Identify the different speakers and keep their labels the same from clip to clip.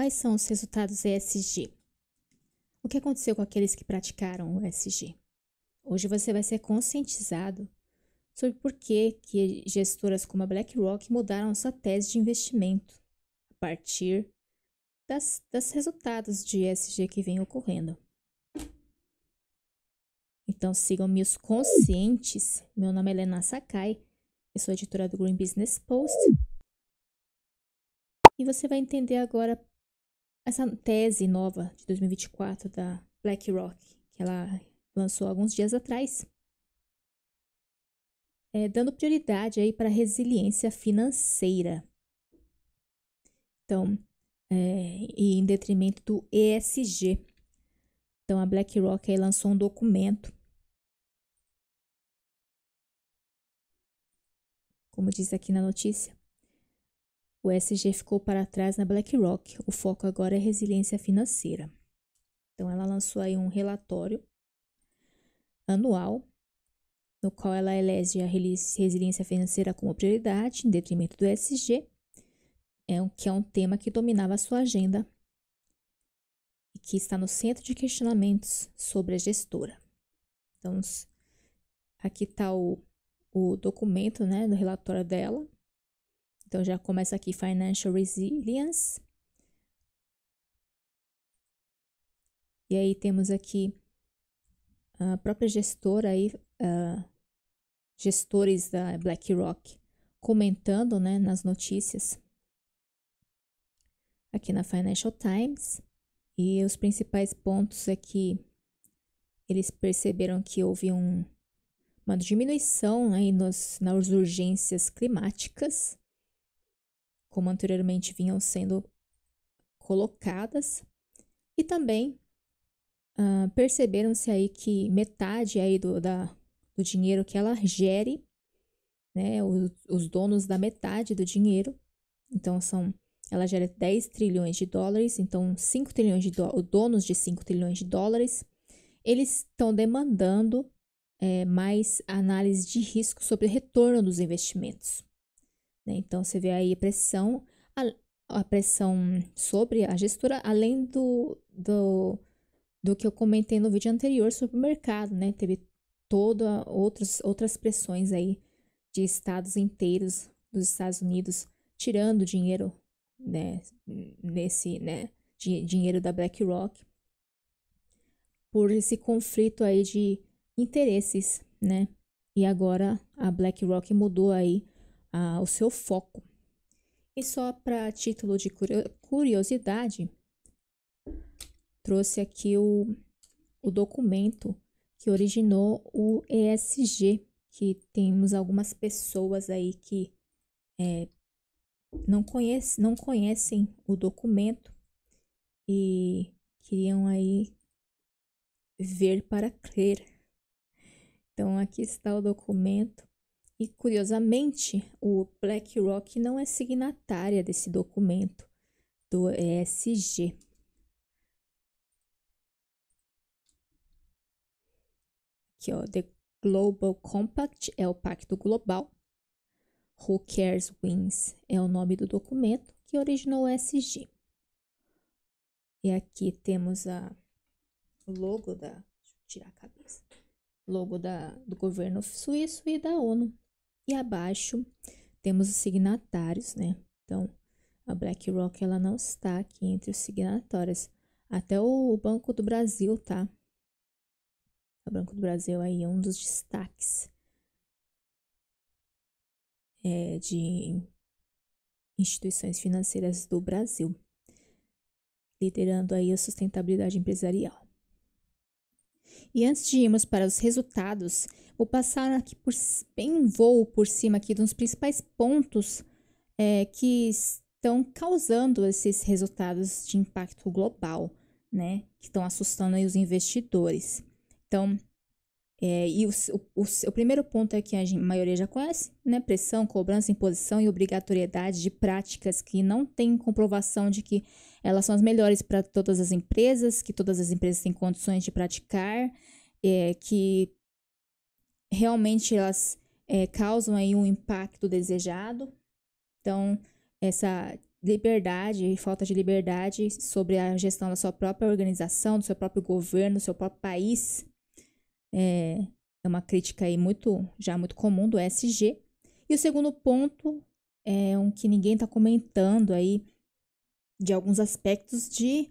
Speaker 1: Quais são os resultados ESG? O que aconteceu com aqueles que praticaram o ESG? Hoje você vai ser conscientizado sobre por que, que gestoras como a BlackRock mudaram sua tese de investimento a partir das, das resultados de ESG que vem ocorrendo. Então sigam-me os conscientes. Meu nome é Helena Sakai, eu sou editora do Green Business Post. E você vai entender agora essa tese nova de 2024 da BlackRock, que ela lançou alguns dias atrás, é, dando prioridade aí para resiliência financeira. Então, é, e em detrimento do ESG. Então, a BlackRock aí lançou um documento. Como diz aqui na notícia, o SG ficou para trás na BlackRock, o foco agora é resiliência financeira. Então ela lançou aí um relatório anual no qual ela elege a resiliência financeira como prioridade em detrimento do SG, é que é um tema que dominava a sua agenda e que está no centro de questionamentos sobre a gestora. Então aqui está o, o documento, né, do relatório dela então já começa aqui Financial Resilience. E aí temos aqui a própria gestora aí, uh, gestores da BlackRock comentando né, nas notícias aqui na Financial Times. E os principais pontos é que eles perceberam que houve um, uma diminuição aí nos, nas urgências climáticas como anteriormente vinham sendo colocadas, e também uh, perceberam-se aí que metade aí do, da, do dinheiro que ela gere, né, os, os donos da metade do dinheiro, então são ela gera 10 trilhões de dólares, então 5 trilhões de do, donos de 5 trilhões de dólares, eles estão demandando é, mais análise de risco sobre retorno dos investimentos. Né? Então, você vê aí a pressão, a, a, pressão sobre a gestora, além do, do, do que eu comentei no vídeo anterior sobre o mercado, né? Teve todas outras, outras pressões aí de estados inteiros dos Estados Unidos tirando dinheiro, né? Nesse, né? De, dinheiro da BlackRock por esse conflito aí de interesses, né? E agora a BlackRock mudou aí ah, o seu foco. E só para título de curiosidade, trouxe aqui o, o documento que originou o ESG, que temos algumas pessoas aí que é, não, conhece, não conhecem o documento e queriam aí ver para crer. Então aqui está o documento e curiosamente, o BlackRock não é signatária desse documento do ESG. Aqui, ó, The Global Compact é o Pacto Global. Who Cares Wins é o nome do documento que originou o ESG. E aqui temos a logo da, deixa eu tirar a cabeça, logo da, do governo suíço e da ONU, e abaixo temos os signatários, né? Então, a BlackRock ela não está aqui entre os signatários. Até o Banco do Brasil, tá? O Banco do Brasil aí é um dos destaques é, de instituições financeiras do Brasil, liderando aí a sustentabilidade empresarial. E antes de irmos para os resultados, Vou passar aqui por, bem um voo por cima aqui dos principais pontos é, que estão causando esses resultados de impacto global, né? Que estão assustando os investidores. Então, é, e o, o, o, primeiro ponto é que a maioria já conhece, né? Pressão, cobrança, imposição e obrigatoriedade de práticas que não têm comprovação de que elas são as melhores para todas as empresas, que todas as empresas têm condições de praticar, é, que realmente elas é, causam aí um impacto desejado. Então, essa liberdade, falta de liberdade sobre a gestão da sua própria organização, do seu próprio governo, do seu próprio país, é, é uma crítica aí muito, já muito comum do SG. E o segundo ponto é um que ninguém está comentando aí de alguns aspectos de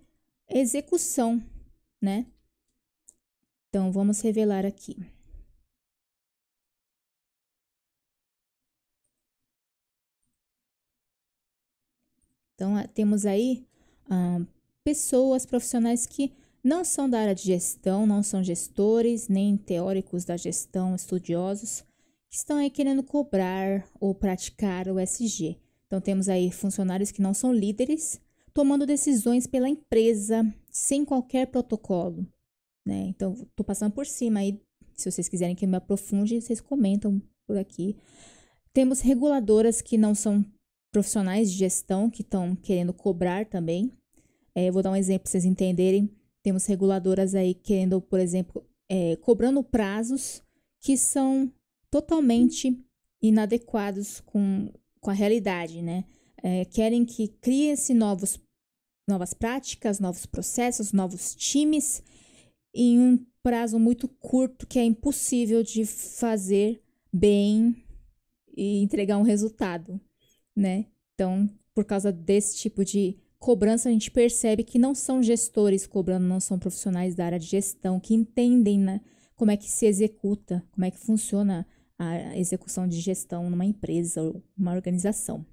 Speaker 1: execução, né? Então vamos revelar aqui. Então, eh, temos aí ah, pessoas profissionais que não são da área de gestão, não são gestores, nem teóricos da gestão, estudiosos, que estão aí querendo cobrar ou praticar o SG. Então, temos aí funcionários que não são líderes, tomando decisões pela empresa, sem qualquer protocolo. Né? Então, estou passando por cima aí. Se vocês quiserem que eu me aprofunde, vocês comentam por aqui. Temos reguladoras que não são profissionais de gestão que estão querendo cobrar também. É, vou dar um exemplo para vocês entenderem. Temos reguladoras aí querendo, por exemplo, é, cobrando prazos que são totalmente inadequados com, com a realidade, né? É, querem que criem-se novos, novas práticas, novos processos, novos times em um prazo muito curto que é impossível de fazer bem e entregar um resultado né? Então, por causa desse tipo de cobrança, a gente percebe que não são gestores cobrando, não são profissionais da área de gestão que entendem né, como é que se executa, como é que funciona a execução de gestão numa empresa ou uma organização.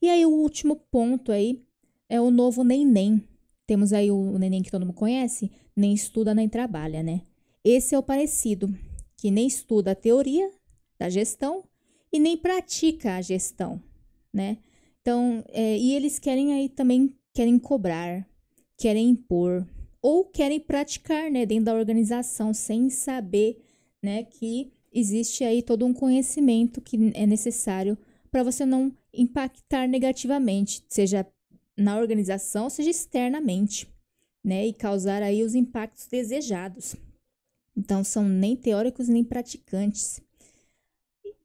Speaker 1: E aí, o último ponto aí é o novo neném. Temos aí o neném que todo mundo conhece, nem estuda nem trabalha, né? Esse é o parecido, que nem estuda a teoria da gestão e nem pratica a gestão né? Então, é, e eles querem aí também, querem cobrar, querem impor, ou querem praticar, né, dentro da organização, sem saber, né, que existe aí todo um conhecimento que é necessário para você não impactar negativamente, seja na organização, seja externamente, né, e causar aí os impactos desejados. Então, são nem teóricos nem praticantes.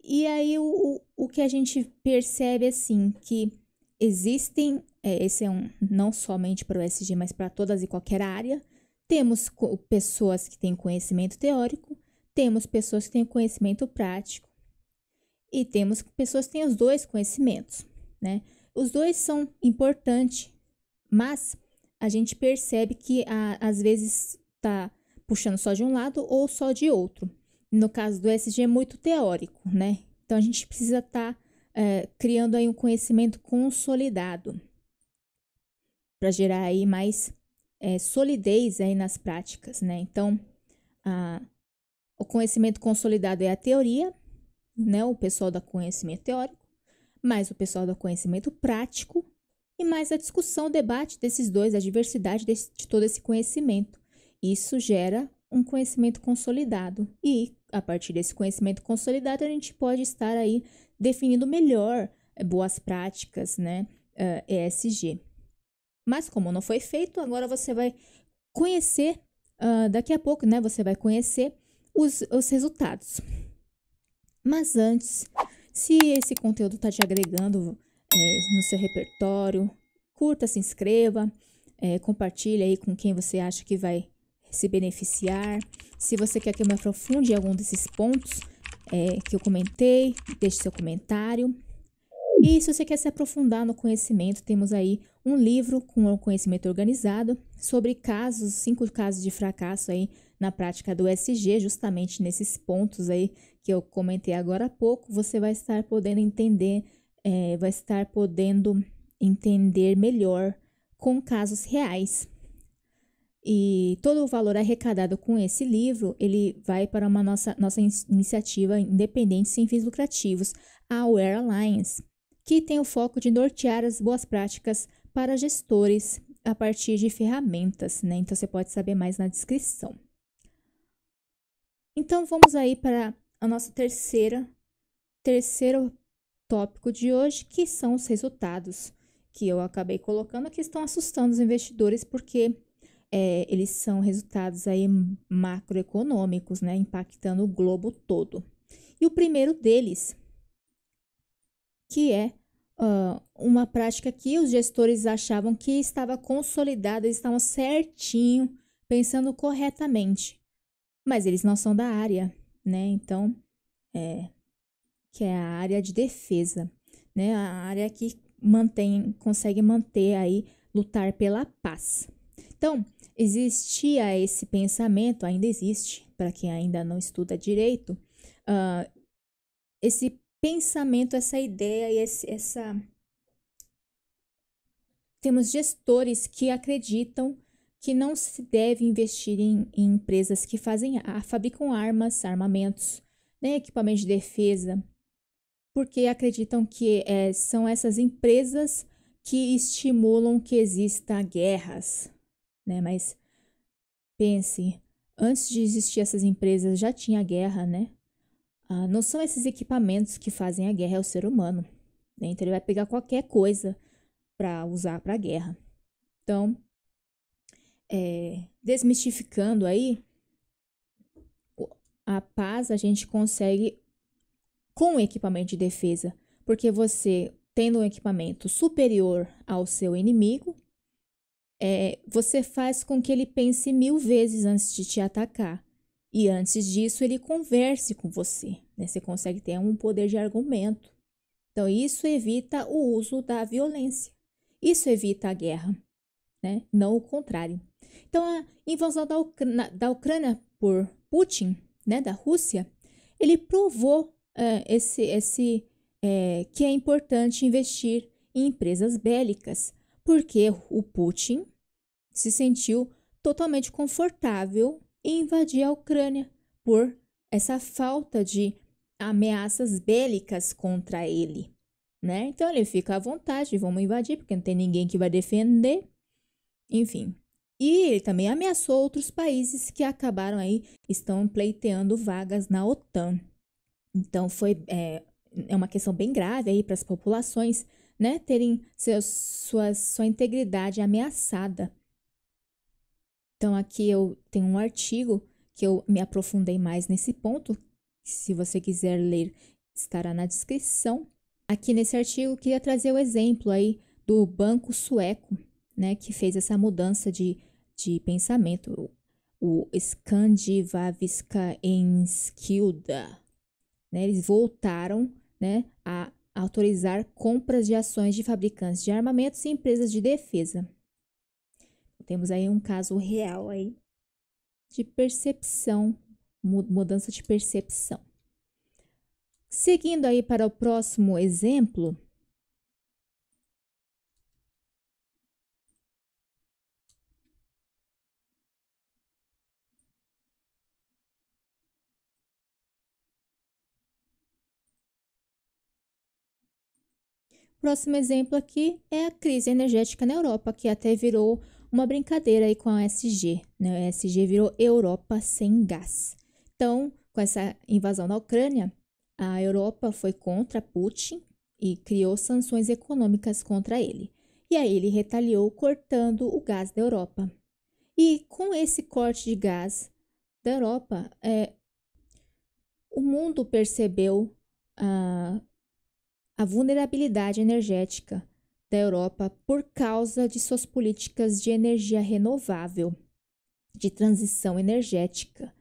Speaker 1: E aí o, o, que a gente percebe assim, que existem, é, esse é um não somente para o SG, mas para todas e qualquer área, temos pessoas que têm conhecimento teórico, temos pessoas que têm conhecimento prático e temos pessoas que têm os dois conhecimentos, né? Os dois são importantes, mas a gente percebe que a, às vezes está puxando só de um lado ou só de outro no caso do SG, é muito teórico, né? Então a gente precisa estar tá, é, criando aí um conhecimento consolidado para gerar aí mais é, solidez aí nas práticas, né? Então a, o conhecimento consolidado é a teoria, né? O pessoal da conhecimento teórico, mais o pessoal do conhecimento prático e mais a discussão, o debate desses dois, a diversidade desse, de todo esse conhecimento. Isso gera um conhecimento consolidado e a partir desse conhecimento consolidado, a gente pode estar aí definindo melhor eh, boas práticas, né? Uh, eh, ESG. Mas como não foi feito, agora você vai conhecer, uh, daqui a pouco, né? Você vai conhecer os, os resultados. Mas antes, se esse conteúdo está te agregando é, no seu repertório, curta, se inscreva, é, aí com quem você acha que vai se beneficiar. Se você quer que eu me aprofunde em algum desses pontos é, que eu comentei, deixe seu comentário. E se você quer se aprofundar no conhecimento, temos aí um livro com o conhecimento organizado sobre casos, cinco casos de fracasso aí na prática do SG, justamente nesses pontos aí que eu comentei agora há pouco, você vai estar podendo entender, é, vai estar podendo entender melhor com casos reais. E todo o valor arrecadado com esse livro, ele vai para uma nossa, nossa iniciativa independente sem fins lucrativos, a Aware Alliance, que tem o foco de nortear as boas práticas para gestores a partir de ferramentas, né? Então você pode saber mais na descrição. Então vamos aí para a nossa terceira terceiro tópico de hoje, que são os resultados que eu acabei colocando que estão assustando os investidores porque é, eles são resultados aí macroeconômicos, né, impactando o globo todo. E o primeiro deles, que é uh, uma prática que os gestores achavam que estava consolidada, eles estavam certinho, pensando corretamente, mas eles não são da área, né? Então, é, que é a área de defesa, né? A área que mantém, consegue manter aí, lutar pela paz. Então, Existia esse pensamento, ainda existe, para quem ainda não estuda direito, uh, esse pensamento, essa ideia e esse, essa. Temos gestores que acreditam que não se deve investir em, em empresas que fazem, a, fabricam armas, armamentos, né, equipamentos de defesa, porque acreditam que é, são essas empresas que estimulam que exista guerras, né? Mas pense, antes de existir essas empresas já tinha guerra, né? Ah, não são esses equipamentos que fazem a guerra, é o ser humano. Né? Então ele vai pegar qualquer coisa para usar para guerra. Então, é, desmistificando aí, a paz a gente consegue com o equipamento de defesa, porque você tendo um equipamento superior ao seu inimigo, é, você faz com que ele pense mil vezes antes de te atacar. E antes disso, ele converse com você. Né? Você consegue ter um poder de argumento. Então, isso evita o uso da violência. Isso evita a guerra, né? não o contrário. Então, a invasão da, Ucrânia, da Ucrânia por Putin, né? da Rússia, ele provou uh, esse, esse é, que é importante investir em empresas bélicas porque o Putin se sentiu totalmente confortável em invadir a Ucrânia por essa falta de ameaças bélicas contra ele, né? Então ele fica à vontade, vamos invadir porque não tem ninguém que vai defender. Enfim. E ele também ameaçou outros países que acabaram aí estão pleiteando vagas na OTAN. Então foi é, é uma questão bem grave aí para as populações né, terem seu, sua, sua integridade ameaçada. Então, aqui eu tenho um artigo que eu me aprofundei mais nesse ponto. Se você quiser ler, estará na descrição. Aqui nesse artigo, eu queria trazer o exemplo aí do banco sueco, né, que fez essa mudança de, de pensamento, o Skandivaviska Enskilda. Né, eles voltaram né, a autorizar compras de ações de fabricantes de armamentos e empresas de defesa. Temos aí um caso real aí de percepção, mudança de percepção. Seguindo aí para o próximo exemplo, Próximo exemplo aqui é a crise energética na Europa, que até virou uma brincadeira aí com a SG. Né? A SG virou Europa sem gás. Então, com essa invasão na Ucrânia, a Europa foi contra Putin e criou sanções econômicas contra ele. E aí ele retaliou cortando o gás da Europa. E com esse corte de gás da Europa, é, o mundo percebeu ah, a vulnerabilidade energética da Europa por causa de suas políticas de energia renovável, de transição energética.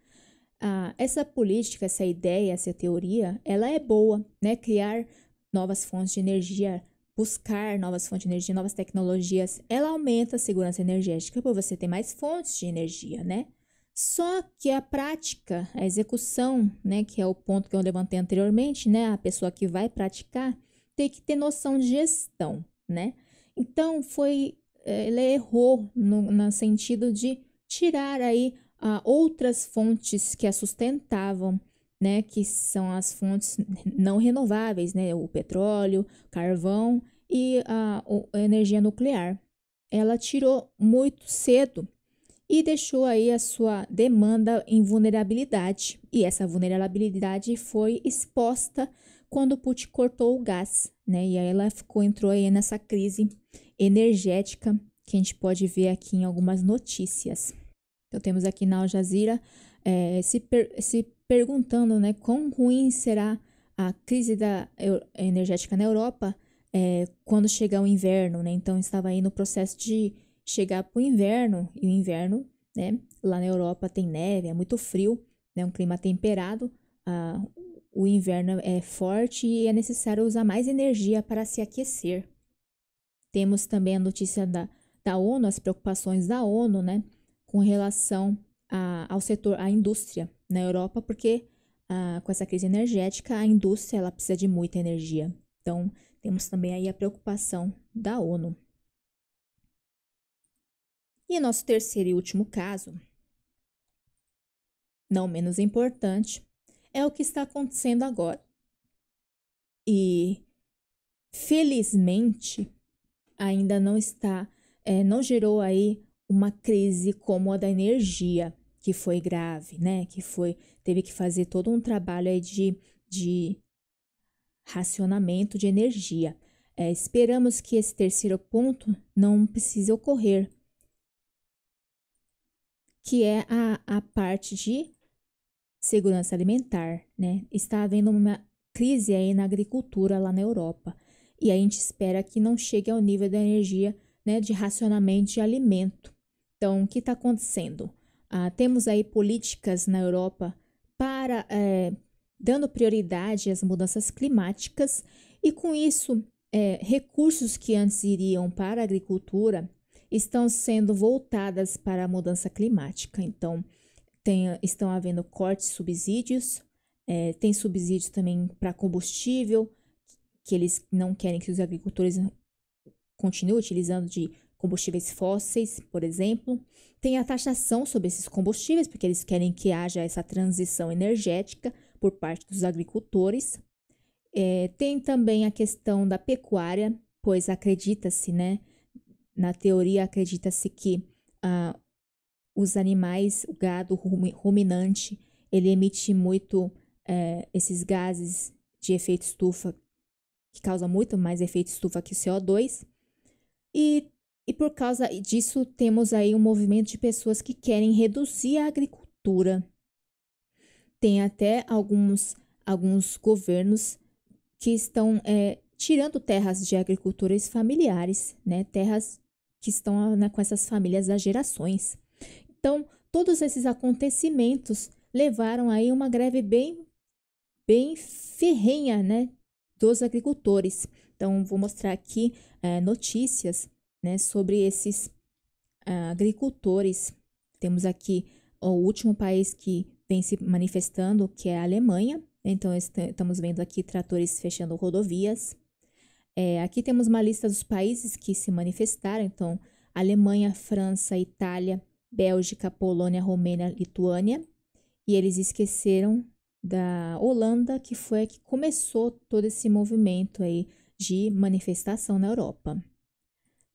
Speaker 1: Ah, essa política, essa ideia, essa teoria, ela é boa, né? Criar novas fontes de energia, buscar novas fontes de energia, novas tecnologias, ela aumenta a segurança energética, porque você tem mais fontes de energia, né? Só que a prática, a execução, né, que é o ponto que eu levantei anteriormente, né, a pessoa que vai praticar tem que ter noção de gestão, né? Então foi, eh, ele errou no, no sentido de tirar aí a ah, outras fontes que a sustentavam, né, que são as fontes não renováveis, né, o petróleo, carvão e a, ah, a energia nuclear. Ela tirou muito cedo e deixou aí a sua demanda em vulnerabilidade. E essa vulnerabilidade foi exposta quando Putin cortou o gás, né? E aí ela ficou entrou aí nessa crise energética que a gente pode ver aqui em algumas notícias. Então temos aqui na Al Jazeera é, se, per, se perguntando, né, quão ruim será a crise da energética na Europa é, quando chegar o inverno, né? Então estava aí no processo de chegar para o inverno, e o inverno, né, lá na Europa tem neve, é muito frio, é né, um clima temperado, a, o inverno é forte e é necessário usar mais energia para se aquecer. Temos também a notícia da, da ONU, as preocupações da ONU, né, com relação a, ao setor, à indústria na Europa, porque com essa crise energética, a indústria ela precisa de muita energia. Então, temos também aí a preocupação da ONU. E nosso terceiro e último caso, não menos importante, é o que está acontecendo agora. E, felizmente, ainda não está, é, não gerou aí uma crise como a da energia, que foi grave, né? Que foi, teve que fazer todo um trabalho aí de, de racionamento de energia. É, esperamos que esse terceiro ponto não precise ocorrer, que é a, a parte de segurança alimentar, né? Está havendo uma crise aí na agricultura lá na Europa. E a gente espera que não chegue ao nível da energia né, de racionamento de alimento. Então, o que está acontecendo? Ah, temos aí políticas na Europa para é, dando prioridade às mudanças climáticas e com isso é, recursos que antes iriam para a agricultura estão sendo voltadas para a mudança climática. Então, tem, estão havendo cortes, subsídios, é, tem subsídio também para combustível, que eles não querem que os agricultores continuem utilizando de combustíveis fósseis, por exemplo. Tem a taxação sobre esses combustíveis, porque eles querem que haja essa transição energética por parte dos agricultores. É, tem também a questão da pecuária, pois acredita-se, né, na teoria, acredita-se que ah, os animais, o gado ruminante, ele emite muito eh, esses gases de efeito estufa, que causam muito mais efeito estufa que o CO2. E, e por causa disso, temos aí um movimento de pessoas que querem reduzir a agricultura. Tem até alguns, alguns governos que estão eh, tirando terras de agricultores familiares, né? terras que estão né, com essas famílias há gerações. Então, todos esses acontecimentos levaram aí uma greve bem, bem ferrenha, né, dos agricultores. Então, vou mostrar aqui é, notícias, né, sobre esses ah, agricultores. Temos aqui o último país que vem se manifestando, que é a Alemanha. Então, estamos vendo aqui tratores fechando rodovias, é, aqui temos uma lista dos países que se manifestaram, então, Alemanha, França, Itália, Bélgica, Polônia, Romênia, Lituânia. E eles esqueceram da Holanda, que foi a que começou todo esse movimento aí de manifestação na Europa.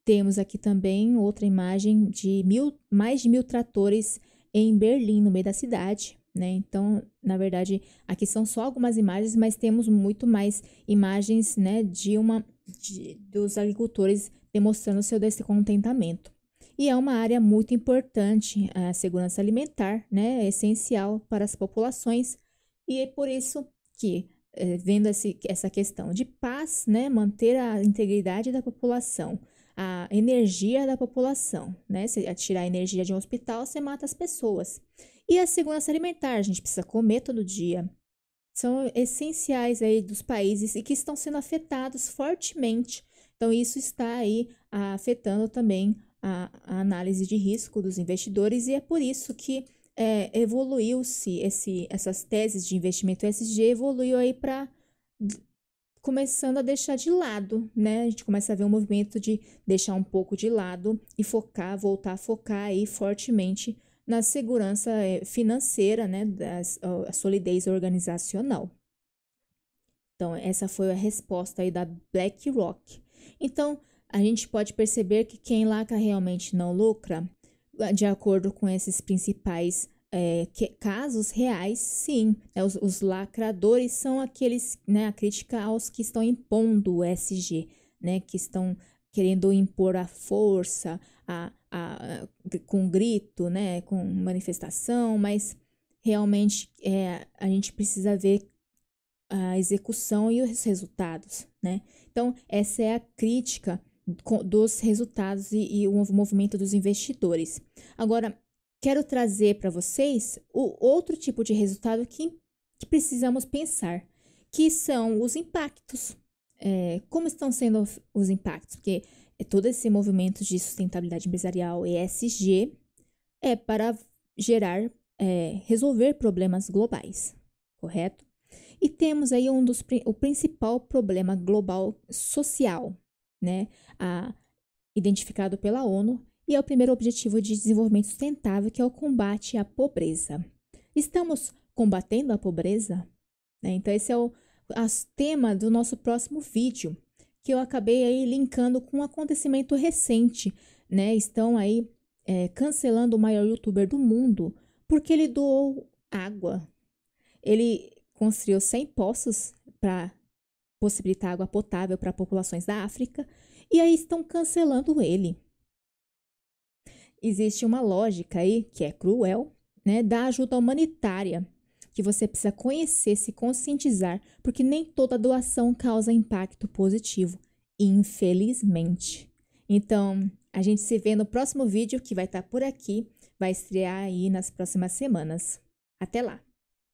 Speaker 1: Temos aqui também outra imagem de mil, mais de mil tratores em Berlim, no meio da cidade. Né? Então, na verdade, aqui são só algumas imagens, mas temos muito mais imagens né, de uma de, dos agricultores demonstrando seu descontentamento. E é uma área muito importante, a segurança alimentar né, é essencial para as populações, e é por isso que, é, vendo esse, essa questão de paz, né, manter a integridade da população, a energia da população, né? Se tirar a energia de um hospital, você mata as pessoas. E a segurança alimentar, a gente precisa comer todo dia. São essenciais aí dos países e que estão sendo afetados fortemente. Então, isso está aí afetando também a, a análise de risco dos investidores e é por isso que é, evoluiu-se essas teses de investimento SG, evoluiu aí para começando a deixar de lado, né? A gente começa a ver um movimento de deixar um pouco de lado e focar, voltar a focar aí fortemente na segurança eh, financeira, né, da a solidez organizacional. Então, essa foi a resposta aí da BlackRock. Então, a gente pode perceber que quem lacra realmente não lucra, ah, de acordo com esses principais é, que, casos reais, sim. Né, os, os, lacradores são aqueles, né, a crítica aos que estão impondo o SG, né, que estão querendo impor a força, a, a, com grito, né, com manifestação, mas realmente é, a gente precisa ver a execução e os resultados, né? Então, essa é a crítica dos resultados e, e o movimento dos investidores. Agora, quero trazer para vocês o outro tipo de resultado que, que precisamos pensar, que são os impactos. É, como estão sendo os impactos? Porque é todo esse movimento de sustentabilidade empresarial ESG é para gerar, é, resolver problemas globais, correto? E temos aí um dos o principal problema global social, né? A, identificado pela ONU e é o primeiro objetivo de desenvolvimento sustentável, que é o combate à pobreza. Estamos combatendo a pobreza? Né? Então, esse é o tema do nosso próximo vídeo que eu acabei aí linkando com um acontecimento recente, né? Estão aí é, cancelando o maior youtuber do mundo porque ele doou água. Ele construiu 100 poços para possibilitar água potável para populações da África e aí estão cancelando ele. Existe uma lógica aí que é cruel, né, da ajuda humanitária que você precisa conhecer, se conscientizar, porque nem toda doação causa impacto positivo, infelizmente. Então, a gente se vê no próximo vídeo que vai estar tá por aqui, vai estrear aí nas próximas semanas. Até lá!